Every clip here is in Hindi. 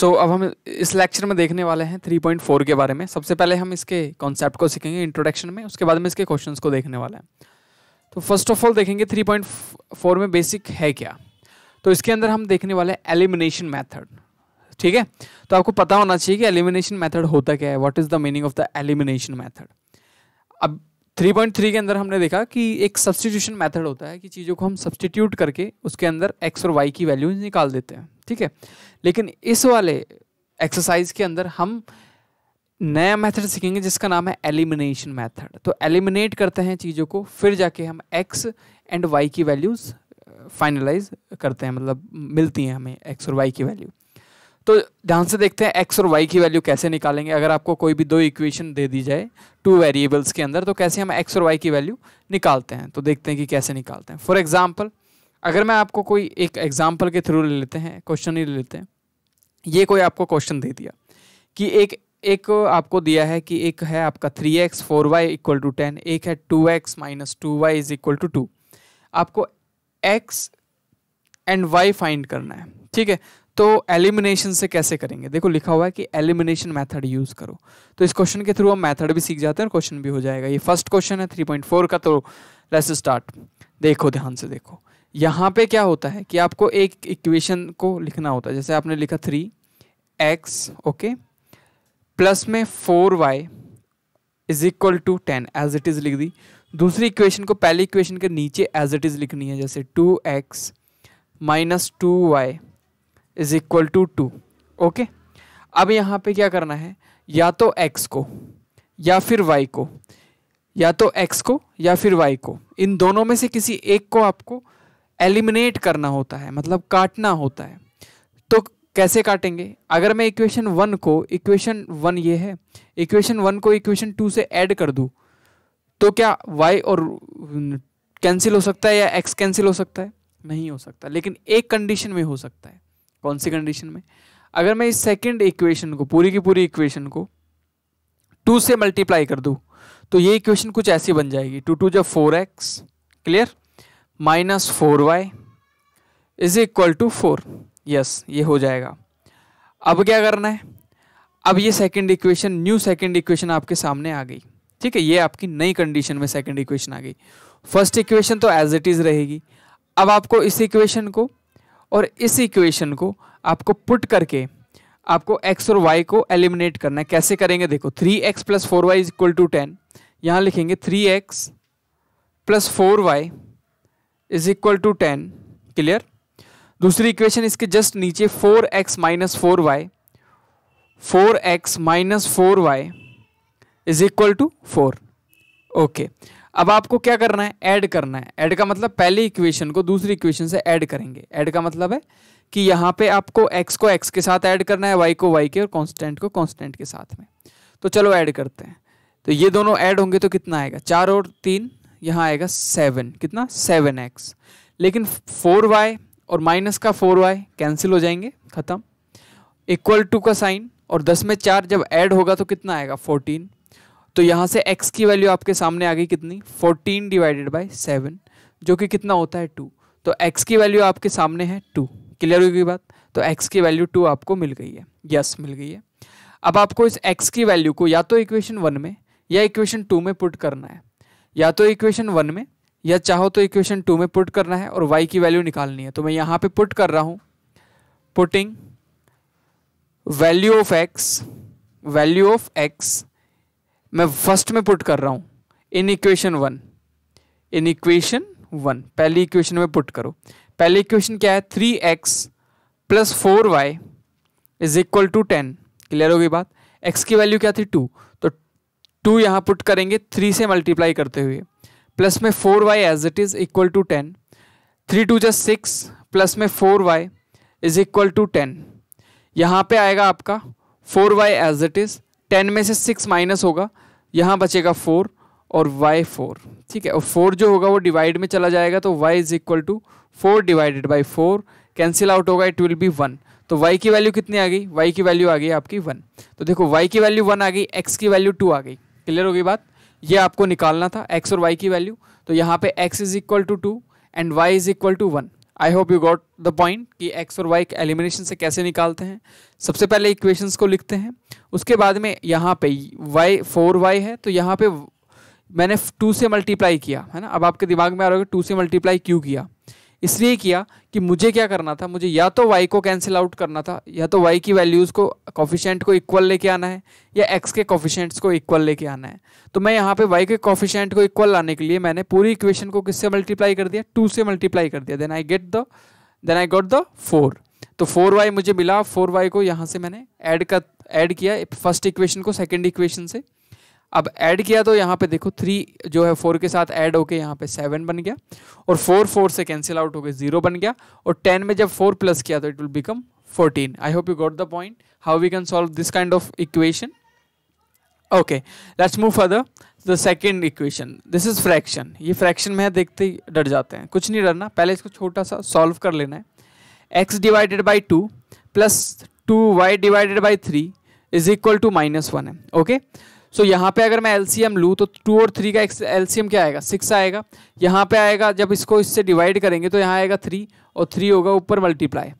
सो so, अब हम इस लेक्चर में देखने वाले हैं 3.4 के बारे में सबसे पहले हम इसके कॉन्सेप्ट को सीखेंगे इंट्रोडक्शन में उसके बाद में इसके क्वेश्चंस को देखने वाले हैं तो फर्स्ट ऑफ ऑल देखेंगे 3.4 में बेसिक है क्या तो इसके अंदर हम देखने वाले हैं एलिमिनेशन मैथड ठीक है तो आपको पता होना चाहिए कि एलिमिनेशन मैथड होता क्या है what is the meaning of the elimination method अब 3.3 के अंदर हमने देखा कि एक सब्सटीट्यूशन मेथड होता है कि चीज़ों को हम सब्सटीट्यूट करके उसके अंदर एक्स और वाई की वैल्यूज निकाल देते हैं ठीक है लेकिन इस वाले एक्सरसाइज के अंदर हम नया मेथड सीखेंगे जिसका नाम है एलिमिनेशन मेथड तो एलिमिनेट करते हैं चीज़ों को फिर जाके हम एक्स एंड वाई की वैल्यूज़ फाइनलाइज करते हैं मतलब मिलती हैं हमें एक्स और वाई की वैल्यू तो ध्यान से देखते हैं एक्स और वाई की वैल्यू कैसे निकालेंगे अगर आपको कोई भी दो इक्वेशन दे दी जाए टू वेरिएबल्स के अंदर तो कैसे हम एक्स और वाई की वैल्यू निकालते हैं तो देखते हैं कि कैसे निकालते हैं फॉर एग्जाम्पल अगर मैं आपको कोई एक एग्जाम्पल के थ्रू ले लेते हैं क्वेश्चन ही ले लेते हैं ये कोई आपको क्वेश्चन दे दिया कि एक एक आपको दिया है कि एक है आपका three x four y equal to ten एक है two x minus two y is equal to two आपको एक्स एंड वाई फाइंड करना है ठीक है तो एलिमिनेशन से कैसे करेंगे देखो लिखा हुआ है कि एलिमिनेशन मेथड यूज़ करो तो इस क्वेश्चन के थ्रू हम मेथड भी सीख जाते हैं और क्वेश्चन भी हो जाएगा ये फर्स्ट क्वेश्चन है 3.4 का तो लेट्स स्टार्ट देखो ध्यान से देखो यहाँ पे क्या होता है कि आपको एक इक्वेशन को लिखना होता है जैसे आपने लिखा थ्री एक्स ओके प्लस में four y is equal to ten as it is लिख दी दूसरी इक्वेशन को पहली इक्वेशन के नीचे एज इट इज़ लिखनी है जैसे two x minus two y is equal to two okay अब यहाँ पे क्या करना है या तो एक्स को या फिर वाई को या तो एक्स को या फिर वाई को इन दोनों में से किसी एक को आपको एलिमिनेट करना होता है मतलब काटना होता है तो कैसे काटेंगे अगर मैं इक्वेशन वन को इक्वेशन वन ये है इक्वेशन वन को इक्वेशन टू से ऐड कर दूँ तो क्या वाई और कैंसिल हो सकता है या एक्स कैंसिल हो सकता है नहीं हो सकता लेकिन एक कंडीशन में हो सकता है कौन सी कंडीशन में अगर मैं इस सेकंड इक्वेशन को पूरी की पूरी इक्वेशन को टू से मल्टीप्लाई कर दूँ तो ये इक्वेशन कुछ ऐसी बन जाएगी टू टू जब four x clear minus four y is equal to four yes ये हो जाएगा अब क्या करना है अब ये second equation new second equation आपके सामने आ गई ठीक है ये आपकी नई कंडीशन में सेकंड इक्वेशन आ गई फर्स्ट इक्वेशन तो एज इट इज़ रहेगी अब आपको इस इक्वेशन को और इस इक्वेशन को आपको पुट करके आपको एक्स और वाई को एलिमिनेट करना है कैसे करेंगे देखो three x plus four y is equal to ten यहाँ लिखेंगे three x plus four y is equal to ten clear दूसरी इक्वेशन इसके जस्ट नीचे four x minus four y four x minus four y is equal to four okay अब आपको क्या करना है ऐड करना है ऐड का मतलब पहले इक्वेशन को दूसरी इक्वेशन से ऐड करेंगे ऐड का मतलब है कि यहाँ पे आपको x को x के साथ ऐड करना है y को y के और कांस्टेंट को कांस्टेंट के साथ में तो चलो ऐड करते हैं तो ये दोनों ऐड होंगे तो कितना आएगा चार और तीन यहाँ आएगा सेवन कितना सेवन एक्स लेकिन फोर वाई और माइनस का फोर वाई कैंसिल हो जाएंगे ख़त्म इक्वल टू का साइन और दस में चार जब ऐड होगा तो कितना आएगा फोर्टीन तो यहाँ से एक्स की वैल्यू आपके सामने आ गई कितनी फोर्टीन डिवाइडेड बाई सेवन जो कि कितना होता है टू तो एक्स की वैल्यू आपके सामने है टू क्लियर हुई बात तो एक्स की वैल्यू टू आपको मिल गई है यस yes, मिल गई है अब आपको इस एक्स की वैल्यू को या तो इक्वेशन वन में या इक्वेशन टू में पुट करना है या तो इक्वेशन वन में या चाहो तो इक्वेशन टू में पुट करना है और वाई की वैल्यू निकालनी है तो मैं यहाँ पे पुट कर रहा हूँ putting value of x value of x मैं फर्स्ट में पुट कर रहा हूँ in equation one in equation one पहली इक्वेशन में पुट करो पहली इक्वेशन क्या है three x plus four y is equal to ten clear होगी बात एक्स की वैल्यू क्या थी टू टू यहाँ पुट करेंगे थ्री से मल्टीप्लाई करते हुए प्लस में four y as it is equal to ten three two just six plus में four y is equal to ten यहाँ पे आएगा आपका four y as it is ten में से सिक्स माइनस होगा यहाँ बचेगा फोर और वाई फोर ठीक है और फोर जो होगा वो डिवाइड में चला जाएगा तो y is equal to four divided by four cancel out होगा इट विल बी वन तो y की वैल्यू कितनी आ गई y की वैल्यू आ गई आपकी वन तो देखो y की वैल्यू वन आ गई x की वैल्यू टू आ गई क्लियर होगी बात ये आपको निकालना था एक्स और वाई की वैल्यू तो यहाँ पे x is equal to two and y is equal to one I hope you got the point कि एक्स और वाई एलिमिनेशन से कैसे निकालते हैं सबसे पहले इक्वेशंस को लिखते हैं उसके बाद में यहाँ पे वाई फोर वाई है तो यहाँ पे मैंने टू से मल्टीप्लाई किया है ना अब आपके दिमाग में आ रहा होगा टू से मल्टीप्लाई क्यों किया इसलिए किया कि मुझे क्या करना था मुझे या तो वाई को कैंसिल आउट करना था या तो वाई की वैल्यूज़ को कॉफिशेंट को इक्वल लेके आना है या एक्स के कॉफिशेंट्स को इक्वल लेके आना है तो मैं यहाँ पे वाई के कॉफिशेंट को इक्वल लाने के लिए मैंने पूरी इक्वेशन को किससे मल्टीप्लाई कर दिया टू से मल्टीप्लाई कर दिया then I get the then I got the four तो फोर वाई मुझे मिला फोर वाई को यहाँ से मैंने ऐड कर ऐड किया फर्स्ट इक्वेशन को सेकेंड इक्वेशन से अब ऐड किया तो यहाँ पे देखो थ्री जो है फोर के साथ ऐड होके यहाँ पे सेवन बन गया और फोर फोर से कैंसिल आउट होके जीरो बन गया और टेन में जब फोर प्लस किया तो it will become fourteen I hope you got the point how we can solve this kind of equation okay let's move further the second equation this is fraction ये फ्रैक्शन में देखते ही डर जाते हैं कुछ नहीं डरना पहले इसको छोटा सा सॉल्व कर लेना है x divided by two plus two y divided by three is equal to minus one है ओके okay? सो so, यहाँ पे अगर मैं एलसीएम लूँ तो टू और थ्री का एलसीएम क्या आएगा सिक्स आएगा यहाँ पे आएगा जब इसको इससे डिवाइड करेंगे तो यहाँ आएगा थ्री और थ्री होगा ऊपर मल्टीप्लाई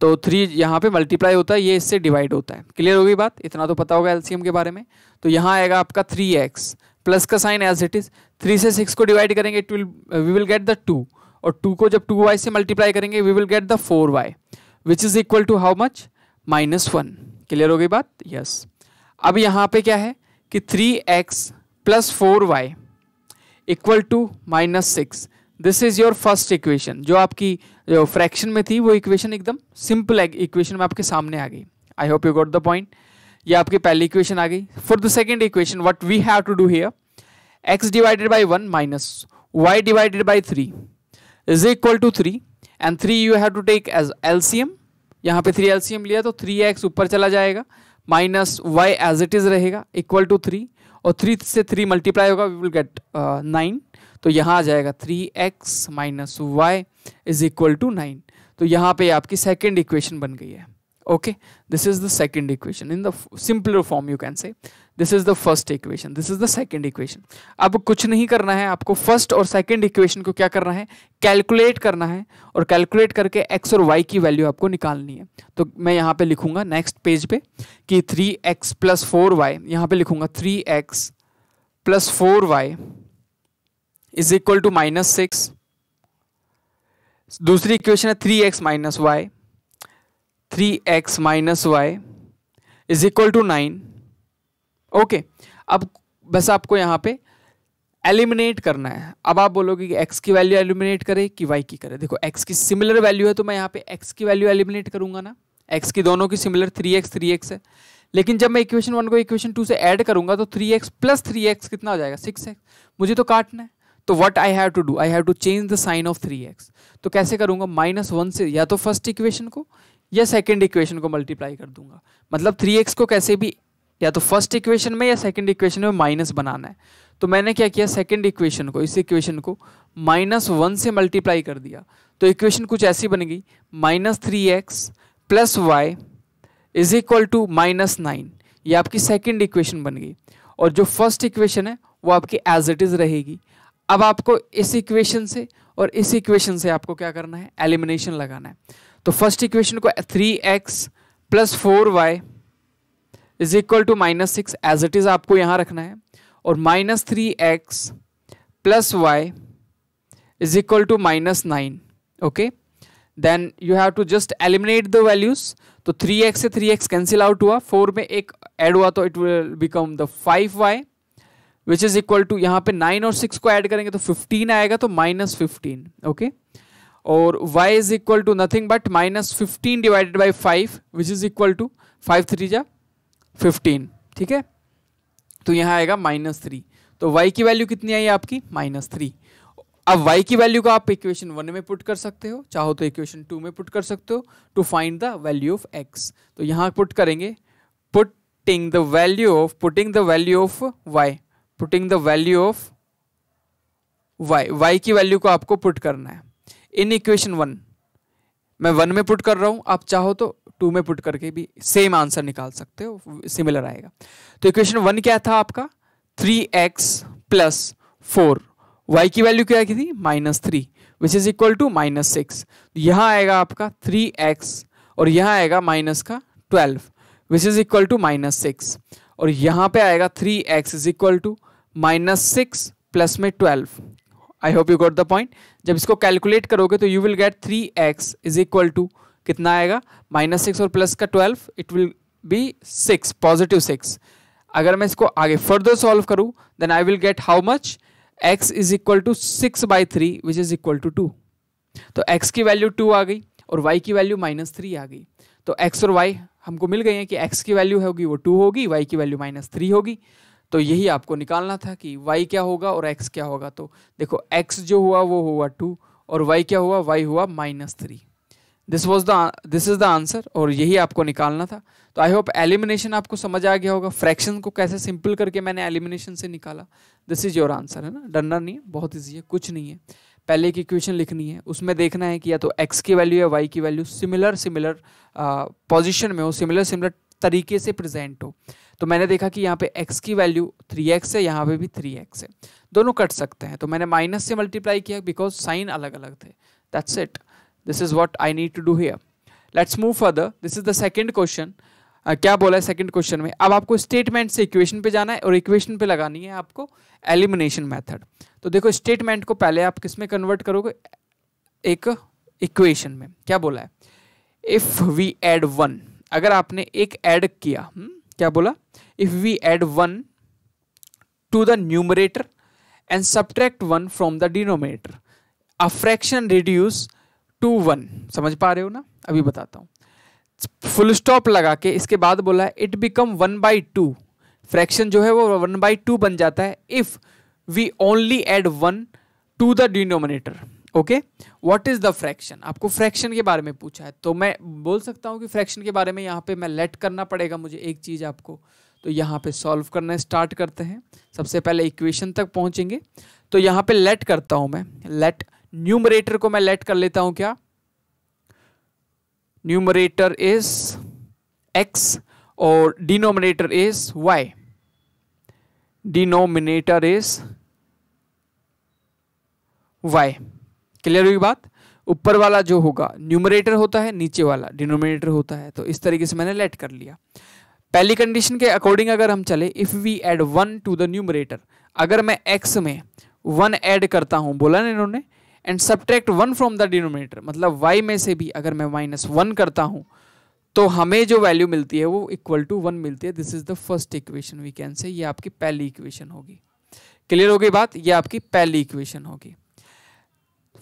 तो थ्री यहाँ पे मल्टीप्लाई होता है ये इससे डिवाइड होता है क्लियर होगी बात इतना तो पता होगा एलसीएम के बारे में तो यहाँ आएगा आपका थ्री एक्स प्लस का sign as it is three से सिक्स को डिवाइड करेंगे it will we will get the two और टू को जब टू वाई से मल्टीप्लाई करेंगे we will get the four y which is equal to how much minus one clear हो गई बात यस yes. अब यहाँ पे क्या है कि three x plus four y equal to minus six this is your first equation जो आपकी जो फ्रैक्शन में थी वो इक्वेशन एकदम सिंपल इक्वेशन e- में आपके सामने आ गई I hope you got the point ये आपकी पहली इक्वेशन आ गई for the second equation what we have to do here x divided by one minus y divided by three is equal to three and three you have to take as L C M यहाँ पे थ्री एल सी एम लिया तो थ्री एक्स ऊपर चला जाएगा minus y as it is रहेगा इक्वल टू थ्री और थ्री से थ्री मल्टीप्लाई होगा वी विल गेट नाइन तो यहाँ आ जाएगा three x minus y is equal to nine तो यहाँ पे आपकी सेकेंड इक्वेशन बन गई है okay this is the second equation in the simpler form you can say this is the first equation this is the second equation अब कुछ नहीं करना है आपको फर्स्ट और सेकेंड इक्वेशन को क्या करना है कैलकुलेट करना है और कैलकुलेट करके एक्स और वाई की वैल्यू आपको निकालनी है तो मैं यहाँ पे लिखूंगा नेक्स्ट पेज पे कि three x plus four y यहाँ पे लिखूंगा three x plus four y is equal to minus six दूसरी इक्वेशन है three x minus y three x minus y is equal to nine okay अब बस आपको यहाँ पे एलिमिनेट करना है अब आप बोलोगे कि एक्स की वैल्यू एलिमिनेट करे कि वाई की करे देखो एक्स की सिमिलर वैल्यू है तो मैं यहाँ पे एक्स की वैल्यू एलिमिनेट करूंगा ना एक्स की दोनों की similar three x three x है लेकिन जब मैं इक्वेशन वन को इक्वेशन टू से ऐड करूंगा तो three x plus three x कितना हो जाएगा सिक्स एक्स मुझे तो काटना है तो what I have to do I have to change the sign of three x तो कैसे करूंगा माइनस वन से या तो फर्स्ट इक्वेशन को या सेकेंड इक्वेशन को मल्टीप्लाई कर दूंगा मतलब थ्री एक्स को कैसे भी या तो फर्स्ट इक्वेशन में या सेकंड इक्वेशन में माइनस बनाना है तो मैंने क्या किया सेकंड इक्वेशन को इस इक्वेशन को माइनस वन से मल्टीप्लाई कर दिया तो इक्वेशन कुछ ऐसी बन गई minus three x plus y is equal to minus nine ये आपकी सेकेंड इक्वेशन बन गई और जो फर्स्ट इक्वेशन है वो आपकी एज इट इज़ रहेगी अब आपको इस इक्वेशन से और इस इक्वेशन से आपको क्या करना है एलिमिनेशन लगाना है तो फर्स्ट इक्वेशन को three x plus four y is equal to minus six as it is आपको यहां रखना है और minus three x plus y is equal to minus nine okay then you have to just eliminate the values तो थ्री एक्स से थ्री एक्स कैंसिल आउट हुआ फोर में एक एड हुआ तो it will become the five y which is equal to यहाँ पे नाइन और सिक्स को ऐड करेंगे तो फिफ्टीन आएगा तो माइनस फिफ्टीन ओके और y is equal to nothing but minus fifteen divided by five which is equal to five three जा फिफ्टीन ठीक है तो यहाँ आएगा माइनस थ्री तो वाई की वैल्यू कितनी आई आपकी माइनस थ्री अब y की वैल्यू को आप इक्वेशन वन में पुट कर सकते हो चाहो तो इक्वेशन टू में पुट कर सकते हो to find the value of x तो यहाँ पुट करेंगे putting the value of putting the value of y putting the value of y y की वैल्यू को आपको पुट करना है इन इक्वेशन वन मैं वन में पुट कर रहा हूँ आप चाहो तो टू में पुट करके भी सेम आंसर निकाल सकते हो सिमिलर आएगा तो इक्वेशन वन क्या था आपका three x plus four y की वैल्यू क्या की थी minus three which is equal to minus six यहाँ आएगा आपका थ्री एक्स और यहाँ आएगा माइनस का twelve which is equal to minus six और यहाँ पे आएगा three x is equal to minus six plus में twelve I hope you got the point जब इसको कैलकुलेट करोगे तो you will get three x is equal to कितना आएगा माइनस सिक्स और प्लस का twelve it will be six positive six अगर मैं इसको आगे फर्दर सॉल्व करूँ then I will get how much x is equal to six by three which is equal to two तो एक्स की वैल्यू टू आ गई और वाई की वैल्यू माइनस थ्री आ गई तो एक्स और वाई हमको मिल गई हैं कि एक्स की वैल्यू होगी वो टू होगी वाई की वैल्यू माइनस थ्री होगी तो यही आपको निकालना था कि वाई क्या होगा और एक्स क्या होगा तो देखो एक्स जो हुआ वो हुआ टू और वाई क्या हुआ वाई हुआ minus three this was the this is the answer और यही आपको निकालना था तो आई होप एलिमिनेशन आपको समझ आ गया होगा फ्रैक्शन को कैसे सिंपल करके मैंने एलिमिनेशन से निकाला दिस इज़ योर आंसर है ना डरना नहीं है बहुत ईजी है कुछ नहीं है पहले की इक्वेशन लिखनी है उसमें देखना है कि या तो एक्स की वैल्यू या वाई की वैल्यू सिमिलर सिमिलर पोजिशन में हो सिमिलर सिमिलर तरीके से प्रजेंट हो तो मैंने देखा कि यहाँ पे x की वैल्यू 3x है यहाँ पे भी 3x है दोनों कट सकते हैं तो मैंने माइनस से मल्टीप्लाई किया बिकॉज साइन अलग अलग थे that's it this is what I need to do here let's move further this is the second question क्या बोला है सेकेंड क्वेश्चन में अब आपको स्टेटमेंट से इक्वेशन पे जाना है और इक्वेशन पे लगानी है आपको एलिमिनेशन मेथड तो देखो स्टेटमेंट को पहले आप किस में कन्वर्ट करोगे एक इक्वेशन में क्या बोला है इफ वी एड वन अगर आपने एक ऐड किया हुँ? हम्म, क्या बोला if we add one to the numerator and subtract one from the denominator a fraction reduce to one समझ पा रहे हो ना अभी बताता हूँ फुल स्टॉप लगा के इसके बाद बोला it become one by two fraction जो है वो वन बाई टू बन जाता है if we only add one to the denominator okay what is the fraction आपको फ्रैक्शन के बारे में पूछा है तो मैं बोल सकता हूँ कि फ्रैक्शन के बारे में यहाँ पे मैं लेट करना पड़ेगा मुझे एक चीज़ आपको तो यहाँ पे सॉल्व करना स्टार्ट करते हैं सबसे पहले इक्वेशन तक पहुँचेंगे तो यहाँ पे लेट करता हूँ मैं लेट न्यूमरेटर को मैं लेट कर लेता हूं क्या न्यूमरेटर इज एक्स और denominator is y denominator is y clear हुई बात ऊपर वाला जो होगा न्यूमरेटर होता है नीचे वाला डिनोमिनेटर होता है तो इस तरीके से मैंने लेट कर लिया पहली कंडीशन के अकॉर्डिंग अगर हम चले if we add one to the numerator अगर मैं एक्स में वन ऐड करता हूं बोला ना इन्होंने and subtract one from the denominator मतलब वाई में से भी अगर मैं माइनस वन करता हूँ तो हमें जो वैल्यू मिलती है वो इक्वल टू वन मिलती है this is the first equation we can say ये आपकी पहली इक्वेशन होगी क्लियर हो गई बात ये आपकी पहली इक्वेशन होगी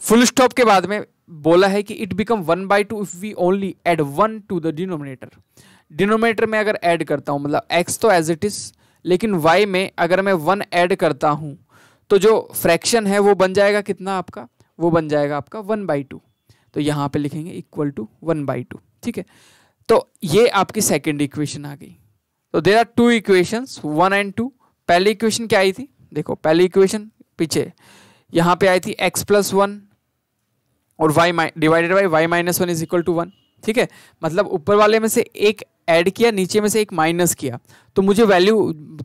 फुल स्टॉप के बाद में बोला है कि it become one by two if we only add one to the denominator denominator में अगर ऐड करता हूँ मतलब एक्स तो एज इट इज लेकिन वाई में अगर मैं वन ऐड करता हूँ तो जो फ्रैक्शन है वो बन जाएगा कितना आपका वो बन जाएगा आपका वन बाई टू तो यहाँ पे लिखेंगे equal to one by two ठीक है तो ये आपकी सेकेंड इक्वेशन आ गई तो there are two equation one and two पहली इक्वेशन क्या आई थी देखो पहली इक्वेशन पीछे यहाँ पे आई थी एक्स प्लस वन और y divided by y minus one is equal to one ठीक है मतलब ऊपर वाले में से एक ऐड किया नीचे में से एक माइनस किया तो मुझे वैल्यू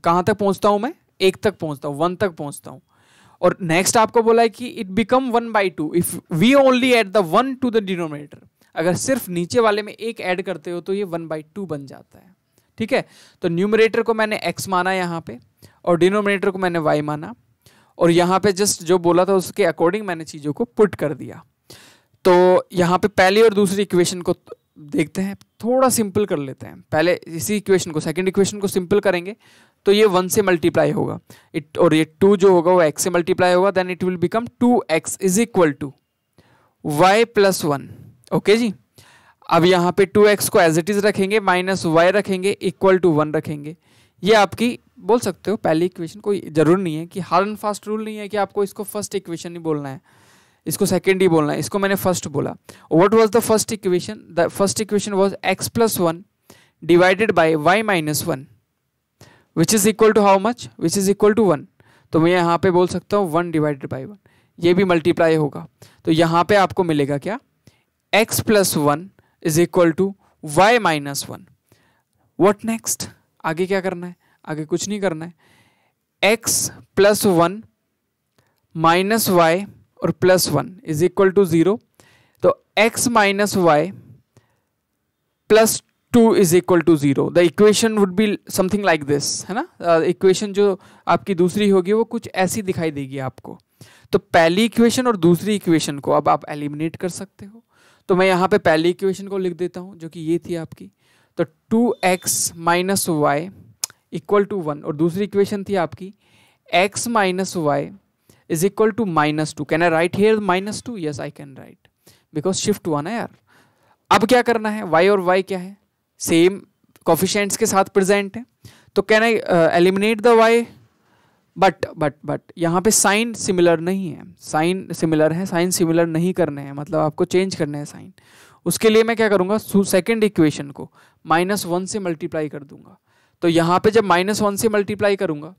कहाँ तक पहुँचता हूँ मैं एक तक पहुँचता हूँ वन तक पहुँचता हूँ और नेक्स्ट आपको बोला है कि it become one by two if we only add the one to the denominator अगर सिर्फ नीचे वाले में एक ऐड करते हो तो ये वन बाई टू बन जाता है ठीक है तो न्यूमरेटर को मैंने एक्स माना यहाँ पे और डिनोमिनेटर को मैंने वाई माना और यहाँ पे जस्ट जो बोला था उसके अकॉर्डिंग मैंने चीज़ों को पुट कर दिया तो यहाँ पे पहली और दूसरी इक्वेशन को देखते हैं थोड़ा सिंपल कर लेते हैं पहले इसी इक्वेशन को सेकंड इक्वेशन को सिंपल करेंगे तो ये वन से मल्टीप्लाई होगा इट और ये टू जो होगा वो एक्स से मल्टीप्लाई होगा then it will become two x is equal to y plus one okay जी अब यहाँ पे टू एक्स को एज इट इज़ रखेंगे माइनस वाई रखेंगे इक्वल टू वन रखेंगे ये आपकी बोल सकते हो पहली इक्वेशन कोई ज़रूर नहीं है कि हार एंड फास्ट रूल नहीं है कि आपको इसको फर्स्ट इक्वेशन ही बोलना है इसको सेकेंड ही बोलना है इसको मैंने फर्स्ट बोला what was the first equation the first equation was x plus one divided by y minus one which is equal to how much which is equal to one तो मैं यहाँ पे बोल सकता हूँ वन डिवाइडेड बाई वन ये भी मल्टीप्लाई होगा तो यहाँ पे आपको मिलेगा क्या x plus one is equal to y minus one what next आगे क्या करना है आगे कुछ नहीं करना है x plus one minus y और plus one is equal to zero तो x minus y plus two is equal to zero the equation would be something like this है ना इक्वेशन uh, जो आपकी दूसरी होगी वो कुछ ऐसी दिखाई देगी आपको तो पहली इक्वेशन और दूसरी इक्वेशन को अब आप एलिमिनेट कर सकते हो तो मैं यहाँ पे पहली इक्वेशन को लिख देता हूँ जो कि ये थी आपकी तो two x minus y equal to one और दूसरी इक्वेशन थी आपकी x minus y is equal to minus two can I write here minus two yes I can write because shift हुआ ना यार अब क्या करना है वाई और वाई क्या है सेम कॉफिशेंट्स के साथ प्रेजेंट है तो can I eliminate the y but but but यहाँ पे साइन सिमिलर नहीं है साइन सिमिलर है साइन सिमिलर नहीं करने हैं मतलब आपको चेंज करने हैं साइन उसके लिए मैं क्या करूँगा सेकेंड इक्वेशन को माइनस वन से मल्टीप्लाई कर दूंगा तो यहाँ पे जब माइनस वन से मल्टीप्लाई करूँगा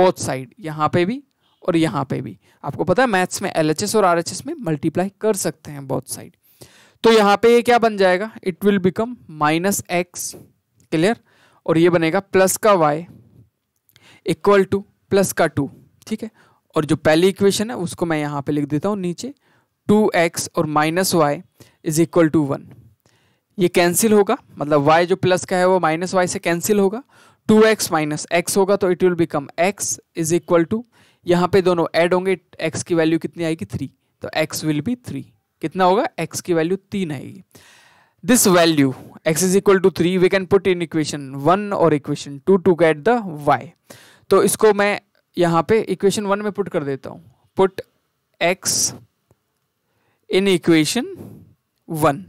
बोथ साइड यहाँ पे भी और यहाँ पे भी आपको पता है मैथ्स में एल और आर में मल्टीप्लाई कर सकते हैं बोथ साइड तो यहाँ पे ये क्या बन जाएगा it will become minus x clear और ये बनेगा प्लस का वाई इक्वल टू प्लस का टू ठीक है और जो पहली इक्वेशन है उसको मैं यहाँ पे लिख देता हूँ नीचे टू एक्स और minus y is equal to one ये कैंसिल होगा मतलब वाई जो प्लस का है वो माइनस वाई से कैंसिल होगा टू एक्स माइनस एक्स होगा तो it will become x is equal to यहाँ पे दोनों ऐड होंगे एक्स की वैल्यू कितनी आएगी थ्री तो एक्स विल बी थ्री कितना होगा एक्स की वैल्यू तीन आएगी this value x is equal to three we can put in equation one और equation two to get the y तो इसको मैं यहां पे इक्वेशन वन में पुट कर देता हूं put x in equation one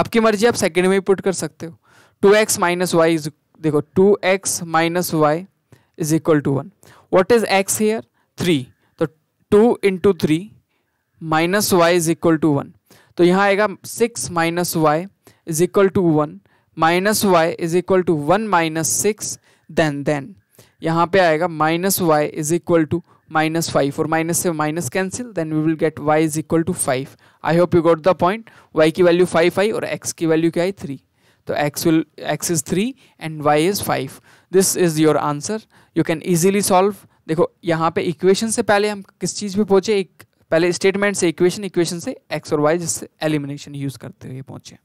आपकी मर्जी आप सेकेंड में भी पुट कर सकते हो two x minus y is देखो two x minus y is equal to one what is x here three तो two into three minus y is equal to one तो यहाँ आएगा six minus y is equal to one minus y is equal to one minus six then then यहाँ पे आएगा minus y is equal to minus five और माइनस से minus cancel then we will get y is equal to five I hope you got the point y की वैल्यू फाइव आई और एक्स की वैल्यू क्या आई थ्री तो x will x is three and y is five this is your answer you can easily solve देखो यहाँ पे इक्वेशन से पहले हम किस चीज़ पे पहुँचे एक पहले स्टेटमेंट से इक्वेशन इक्वेशन से एक्स और वाई जिससे एलिमिनेशन यूज़ करते हुए पहुंचे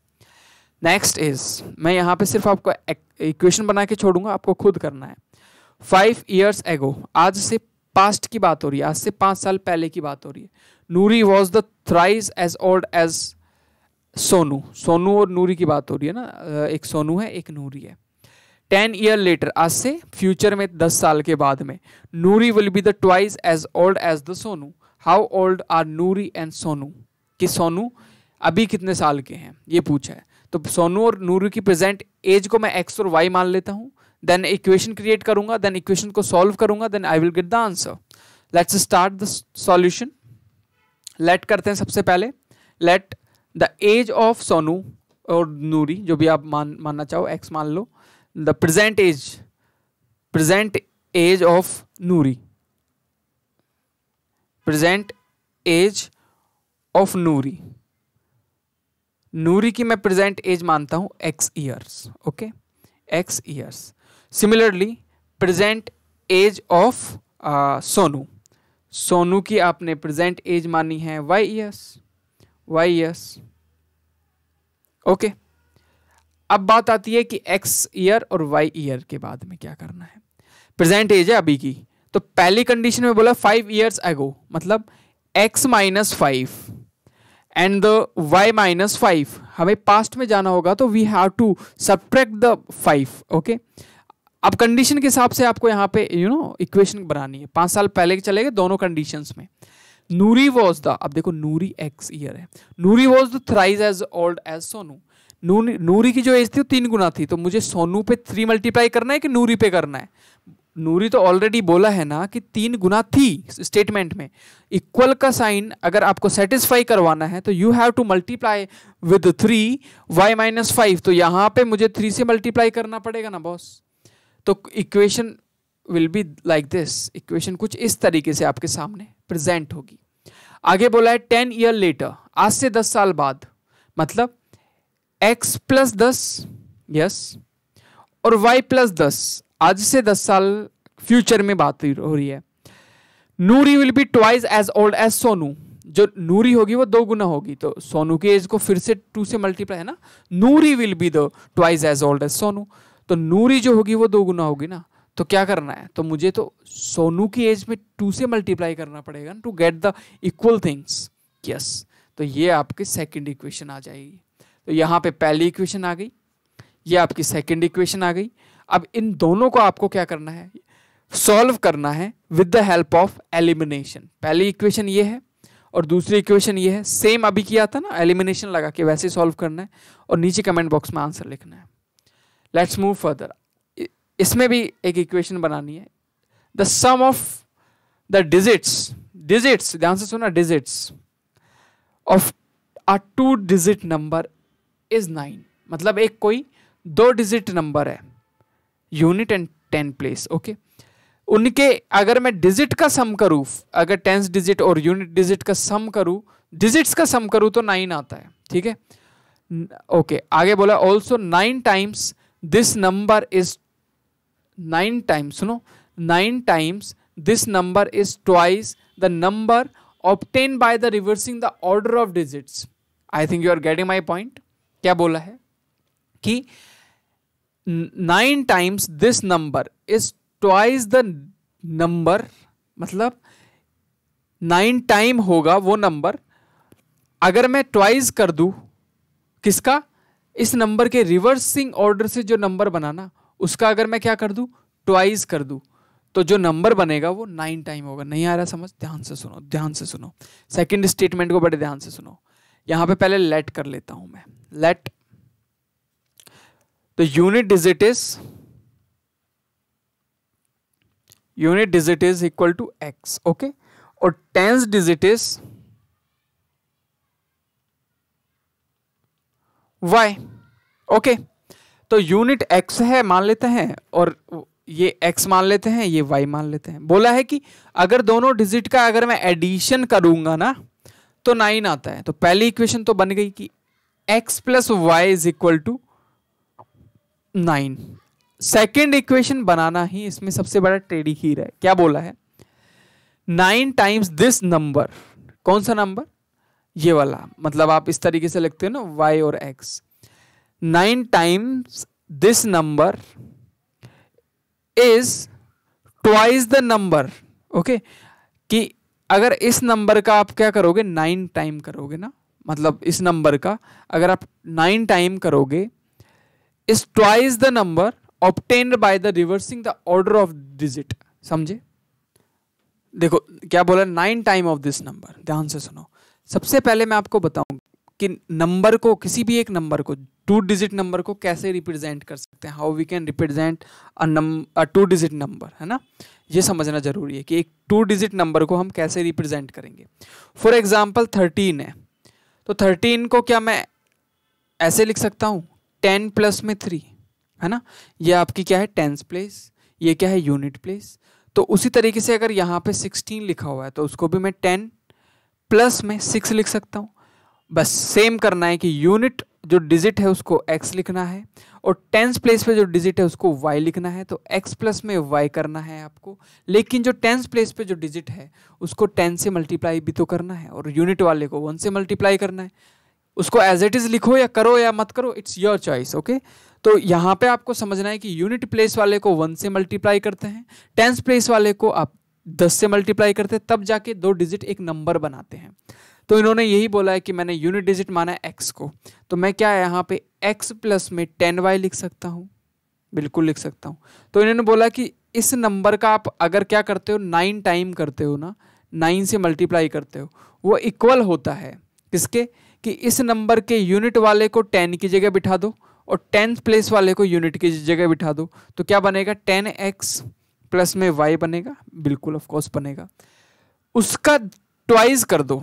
नेक्स्ट इज मैं यहाँ पे सिर्फ आपको इक्वेशन बना के छोड़ूंगा आपको खुद करना है फाइव ईयर्स एगो आज से पास्ट की बात हो रही है आज से पाँच साल पहले की बात हो रही है Noori was the thrice as old as Sonu Sonu और नूरी की बात हो रही है ना एक सोनू है एक नूरी है टेन ईयर लेटर आज से फ्यूचर में दस साल के बाद में Noori will be the twice as old as the Sonu how old are Noori and Sonu कि सोनू अभी कितने साल के हैं ये पूछा है तो सोनू और नूरी की प्रेजेंट एज को मैं एक्स और वाई मान लेता हूँ देन इक्वेशन क्रिएट करूंगा देन इक्वेशन को सॉल्व करूंगा then I will get the answer let's start the solution let करते हैं सबसे पहले let the age of Sonu और नूरी जो भी आप मान मानना चाहो एक्स मान लो the present age present age of Noori present age of Noori Noori की मैं प्रेजेंट एज मानता हूं x years okay x years similarly present age of Sonu Sonu की आपने प्रेजेंट एज मानी है y years y years okay अब बात आती है कि एक्स ईयर और वाई ईयर के बाद में क्या करना है प्रेजेंट एज है अभी की तो पहली कंडीशन में बोला फाइव ईयर्स एगो मतलब x minus five and the y minus five हमें पास्ट में जाना होगा तो we have to subtract the five okay अब कंडीशन के हिसाब से आपको यहाँ पे यू नो इक्वेशन बनानी है पाँच साल पहले के चले गए दोनों कंडीशन में नूरी वॉज द अब देखो नूरी एक्स ईयर है Noori was the thrice as old as Sonu Noori की जो एज थी वो तीन गुना थी तो मुझे सोनू पे थ्री मल्टीप्लाई करना है कि नूरी पे करना है नूरी तो ऑलरेडी बोला है ना कि तीन गुना थी स्टेटमेंट में इक्वल का साइन अगर आपको सेटिस्फाई करवाना है तो you have to multiply with three y minus five तो यहाँ पे मुझे थ्री से मल्टीप्लाई करना पड़ेगा ना बॉस तो equation will be like this equation कुछ इस तरीके से आपके सामने प्रेजेंट होगी आगे बोला है टेन ईयर लेटर आज से दस साल बाद मतलब एक्स प्लस दस यस और वाई प्लस दस आज से दस साल फ्यूचर में बात हो रही है Noori will be twice as old as Sonu जो नूरी होगी वो दो गुना होगी तो सोनू की एज को फिर से टू से मल्टीप्लाई है ना नूरी विल बी दो twice as old as Sonu तो नूरी जो होगी वो दो गुना होगी ना तो क्या करना है तो मुझे तो सोनू की एज में टू से मल्टीप्लाई करना पड़ेगा to get the equal things yes तो ये आपकी सेकंड इक्वेशन आ जाएगी तो यहाँ पे पहली इक्वेशन आ गई ये आपकी सेकंड इक्वेशन आ गई अब इन दोनों को आपको क्या करना है सॉल्व करना है with the help of elimination पहली इक्वेशन ये है और दूसरी इक्वेशन ये है सेम अभी किया था ना एलिमिनेशन लगा के वैसे सॉल्व करना है और नीचे कमेंट बॉक्स में आंसर लिखना है लेट्स मूव फर्दर इसमें भी एक इक्वेशन बनानी है the sum of the digits digits ध्यान से सुना digits of a two digit number is nine मतलब एक कोई दो डिजिट नंबर है unit and ten place okay उनके अगर मैं डिजिट का सम करूँ अगर टेंस डिजिट और यूनिट डिजिट का सम करूँ डिजिट्स का सम करूँ तो नाइन आता है ठीक है ओके आगे बोला also nine times this number is nine times सुनो nine times this number is twice the number obtain by the reversing the order of digits I think you are getting my point क्या बोला है कि nine times this number is twice the number मतलब नाइन टाइम होगा वो नंबर अगर मैं ट्वाइस कर दूँ किसका इस नंबर के रिवर्सिंग ऑर्डर से जो नंबर बनाना उसका अगर मैं क्या कर दूँ ट्वाइस कर दूँ तो जो नंबर बनेगा वो नाइन टाइम होगा नहीं आ रहा समझ ध्यान से सुनो ध्यान से सुनो सेकंड स्टेटमेंट को बड़े ध्यान से सुनो यहाँ पे पहले लेट कर लेता हूँ मैं let the unit digit is unit digit is equal to x okay और tens digit is y okay तो यूनिट एक्स है मान लेते हैं और ये एक्स मान लेते हैं ये वाई मान लेते हैं बोला है कि अगर दोनों डिजिट का अगर मैं एडिशन करूंगा ना तो नाइन आता है तो पहली इक्वेशन तो बन गई कि x plus y is equal to nine second equation बनाना ही इसमें सबसे बड़ा ट्रेडी हीर है क्या बोला है नाइन टाइम्स दिस नंबर कौन सा नंबर ये वाला मतलब आप इस तरीके से लिखते हो ना वाई और x nine times this number is twice the number okay कि अगर इस नंबर का आप क्या करोगे नाइन टाइम करोगे ना मतलब इस नंबर का अगर आप नाइन टाइम करोगे is twice the number obtained by the reversing the order of digit समझे देखो क्या बोला nine time of this number ध्यान से सुनो सबसे पहले मैं आपको बताऊं कि नंबर को किसी भी एक नंबर को टू डिजिट नंबर को कैसे रिप्रेजेंट कर सकते हैं how we can represent a two digit number है ना ये समझना जरूरी है कि एक टू डिजिट नंबर को हम कैसे रिप्रेजेंट करेंगे फॉर एग्जाम्पल थर्टीन है तो थर्टीन को क्या मैं ऐसे लिख सकता हूँ टेन प्लस में थ्री है ना ये आपकी क्या है टेंस प्लेस ये क्या है यूनिट प्लेस तो उसी तरीके से अगर यहाँ पे सिक्सटीन लिखा हुआ है तो उसको भी मैं टेन प्लस में सिक्स लिख सकता हूँ बस सेम करना है कि यूनिट जो डिजिट है उसको एक्स लिखना है और टेंस प्लेस पे जो डिजिट है उसको वाई लिखना है तो एक्स प्लस में वाई करना है आपको लेकिन जो टेंस प्लेस पे जो डिजिट है उसको टेन से मल्टीप्लाई भी तो करना है और यूनिट वाले को वन से मल्टीप्लाई करना है उसको एज इट इज़ लिखो या करो या मत करो इट्स योर चॉइस ओके तो यहाँ पे आपको समझना है कि यूनिट प्लेस वाले को वन से मल्टीप्लाई करते हैं टेंस प्लेस वाले को आप दस से मल्टीप्लाई करते हैं तब जाके दो डिजिट एक नंबर बनाते हैं तो इन्होंने यही बोला है कि मैंने यूनिट डिजिट माना है एक्स को तो मैं क्या यहाँ पे एक्स प्लस में टेन वाई लिख सकता हूँ बिल्कुल लिख सकता हूँ तो इन्होंने बोला कि इस नंबर का आप अगर क्या करते हो नाइन टाइम करते हो ना नाइन से मल्टीप्लाई करते हो वो इक्वल होता है किसके कि इस नंबर के यूनिट वाले को टेन की जगह बिठा दो और टेंथ प्लेस वाले को यूनिट की जगह बिठा दो तो क्या बनेगा टेन एक्स प्लस में वाई बनेगा बिल्कुल कोर्स बनेगा उसका ट्वाइस कर दो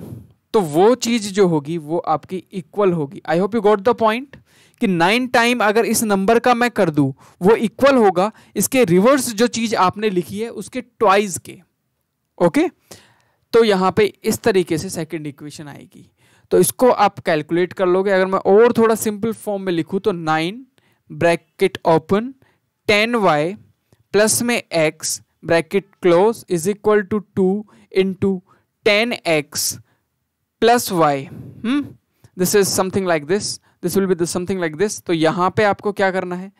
तो वो चीज़ जो होगी वो आपकी इक्वल होगी I hope you got the point कि नाइन टाइम अगर इस नंबर का मैं कर दूँ वो इक्वल होगा इसके रिवर्स जो चीज़ आपने लिखी है उसके ट्वाइस के ओके तो यहाँ पे इस तरीके से सेकंड इक्वेशन आएगी तो इसको आप कैलकुलेट कर लोगे अगर मैं और थोड़ा सिंपल फॉर्म में लिखूँ तो nine bracket open ten y plus में x bracket close is equal to two into ten x plus y this is something like this this will be something like this तो यहाँ पे आपको क्या करना है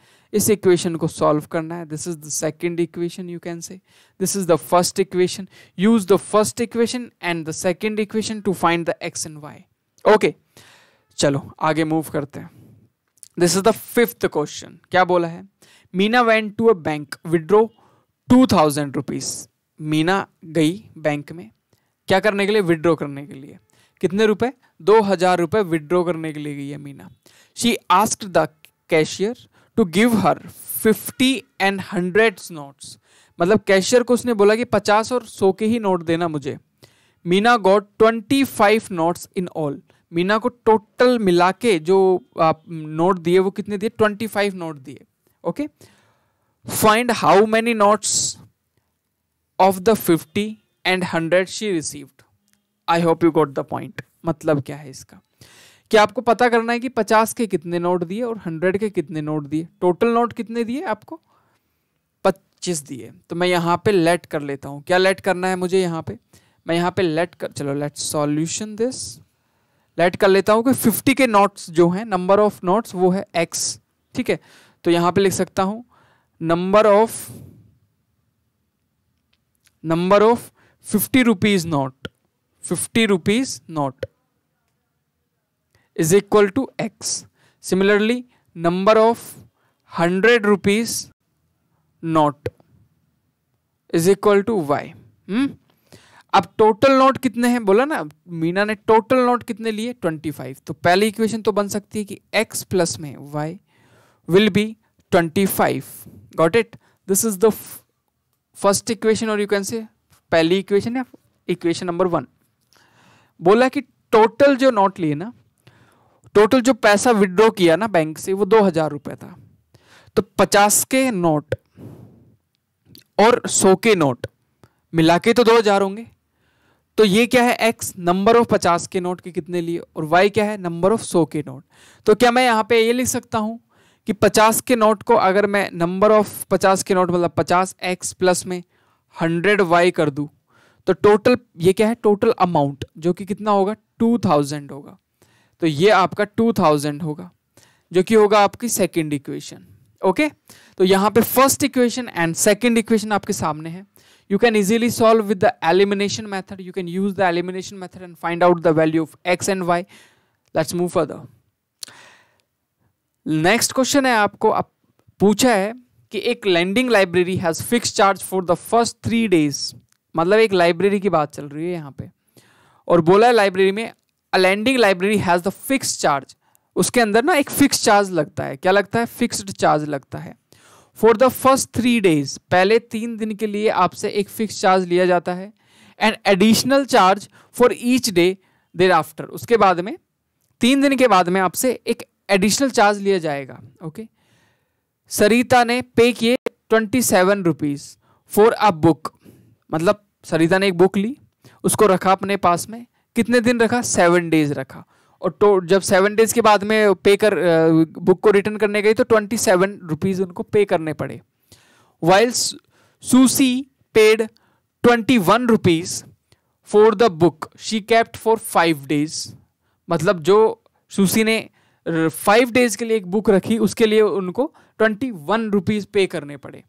इस इक्वेशन को सॉल्व करना है this is the second equation you can say this is the first equation use the first equation and the second equation to find the x and y okay चलो आगे मूव करते हैं this is the fifth question क्या बोला है Meena went to a bank withdraw two thousand rupees Meena गई बैंक में क्या करने के लिए विड्रॉ करने के लिए कितने रुपए दो हजार रुपए विड्रॉ करने के लिए गई है Meena she ask the cashier to give her fifty and hundred notes मतलब कैशियर को उसने बोला कि पचास और सौ के ही नोट देना मुझे Meena got twenty five notes in all Meena को टोटल मिला के जो आप नोट दिए वो कितने दिए ट्वेंटी फाइव नोट दिए okay find how many notes of the fifty and hundred she received I hope you got the point मतलब क्या है इसका क्या आपको पता करना है कि पचास के कितने नोट दिए और हंड्रेड के कितने नोट दिए टोटल नोट कितने दिए आपको पच्चीस दिए तो मैं यहाँ पे लेट कर लेता हूँ क्या लेट करना है मुझे यहाँ पे मैं यहाँ पे लेट कर चलो लेट सॉल्यूशन दिस लेट कर लेता हूँ कि 50 के नोट्स जो हैं नंबर ऑफ नोट्स वो है एक्स ठीक है तो यहाँ पे लिख सकता हूँ number of number of fifty rupees note fifty rupees note is equal to x similarly number of hundred rupees note is equal to y hmm अब टोटल नोट कितने हैं बोला ना मीना ने टोटल नोट कितने लिए ट्वेंटी फाइव तो पहली इक्वेशन तो बन सकती है कि एक्स प्लस में y will be twenty five got it this is the first equation और यू कैन से पहली इक्वेशन है इक्वेशन नंबर वन बोला कि टोटल जो नोट लिए ना टोटल जो पैसा विड्रॉ किया ना बैंक से वो दो हजार रुपए था तो पचास के नोट और सौ के नोट मिला के तो दो हजार होंगे तो ये क्या है एक्स नंबर ऑफ पचास के नोट के कितने लिए और वाई क्या है नंबर ऑफ सौ के नोट तो क्या मैं यहाँ पे ये लिख सकता हूँ कि पचास के नोट को अगर मैं नंबर ऑफ पचास के नोट मतलब पचास एक्स प्लस में हंड्रेड वाई कर दूँ तो टोटल ये क्या है टोटल अमाउंट जो कि कितना होगा टू थाउजेंड होगा तो ये आपका टू थाउजेंड होगा जो कि होगा आपकी सेकेंड इक्वेशन ओके तो यहाँ पर first equation and second equation आपके सामने है you can easily solve with the elimination method you can use the elimination method and find out the value of x and y let's move further next question है आपको आप पूछा है कि एक lending library has fix charge for the first three days मतलब एक लाइब्रेरी की बात चल रही है यहाँ पे और बोला है लाइब्रेरी में a lending library has the fix charge उसके अंदर ना एक फिक्स चार्ज लगता है क्या लगता है फिक्स्ड चार्ज लगता है for the first three days पहले तीन दिन के लिए आपसे एक फिक्स चार्ज लिया जाता है and additional charge for each day there after उसके बाद में तीन दिन के बाद में आपसे एक एडिशनल चार्ज लिया जाएगा ओके सरिता ने पे किए twenty seven rupees for a book मतलब सरिता ने एक बुक ली उसको रखा अपने पास में कितने दिन रखा सेवन डेज रखा और तो जब सेवन डेज के बाद में पे कर बुक को रिटर्न करने गई तो ट्वेंटी सेवन रुपीज़ उनको पे करने पड़े while Susie paid twenty one rupees for the book she kept for five days मतलब जो सूसी ने फाइव डेज के लिए एक बुक रखी उसके लिए उनको ट्वेंटी वन रुपीज़ पे करने पड़े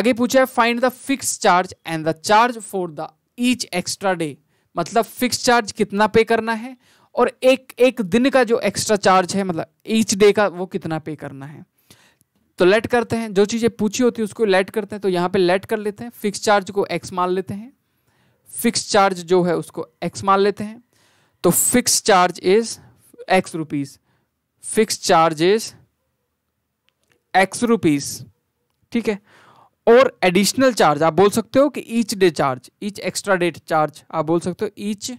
आगे पूछा है find the fix charge and the charge for the each extra day मतलब फिक्स चार्ज कितना पे करना है और एक एक दिन का जो एक्स्ट्रा चार्ज है मतलब ईच डे का वो कितना पे करना है तो लेट करते हैं जो चीज़ें पूछी होती है उसको लेट करते हैं तो यहाँ पे लेट कर लेते हैं फिक्स चार्ज को एक्स मान लेते हैं फिक्स चार्ज जो है उसको एक्स मान लेते हैं तो fix charge is x rupees fix charge is x rupees ठीक है और एडिशनल चार्ज आप बोल सकते हो कि each day charge each extra date charge आप बोल सकते हो each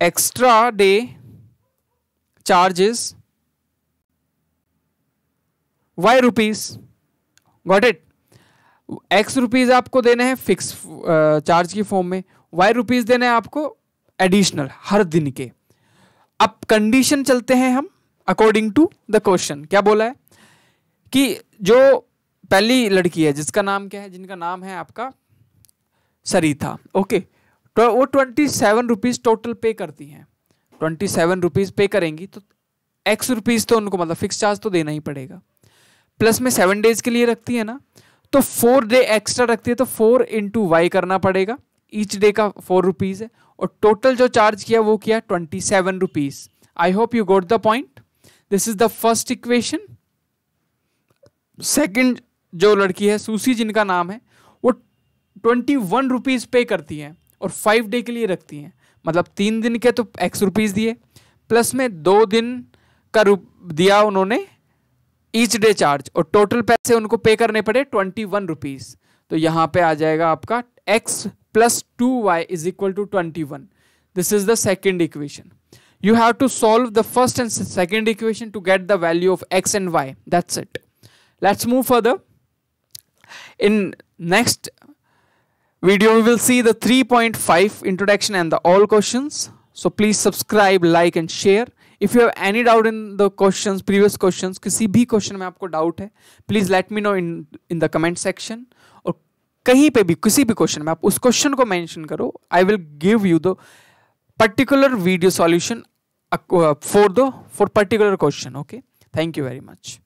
extra day charges y rupees got it x rupees आपको देने हैं फिक्स चार्ज की फॉर्म में y rupees देने हैं आपको एडिशनल हर दिन के अब कंडीशन चलते हैं हम अकॉर्डिंग टू द क्वेश्चन क्या बोला है कि जो पहली लड़की है जिसका नाम क्या है जिनका नाम है आपका सरीथा ओके okay. तो वो ट्वेंटी सेवन रुपीज़ टोटल पे करती हैं ट्वेंटी सेवन रुपीज़ पे करेंगी तो एक्स रुपीज़ तो उनको मतलब फिक्स चार्ज तो देना ही पड़ेगा प्लस में सेवन डेज के लिए रखती है ना तो फोर डे एक्स्ट्रा रखती है तो फोर इंटू वाई करना पड़ेगा ईच डे का फोर रुपीज़ है और टोटल जो चार्ज किया वो किया twenty seven rupees I hope you got the point this is the first equation second जो लड़की है सूसी जिनका नाम है वो ट्वेंटी वन रुपीज़ पे करती है और फाइव डे के लिए रखती हैं मतलब तीन दिन के तो एक्स रुपीज़ दिए प्लस में दो दिन का रूप दिया उन्होंने ईच डे चार्ज और टोटल पैसे उनको पे करने पड़े ट्वेंटी वन रुपीज़ तो यहाँ पे आ जाएगा आपका x plus two y is equal to twenty one this is the second equation you have to solve the first and second equation to get the value of x and y that's it let's move further in next video we will see the 3.5 introduction and the all questions so please subscribe like and share if you have any doubt in the question previous question किसी भी क्वेश्चन में आपको डाउट है please let me know in in the comment section और कहीं पे भी किसी भी क्वेश्चन में आप उस क्वेश्चन को मेंशन करो I will give you the particular video solution for the for particular question okay thank you very much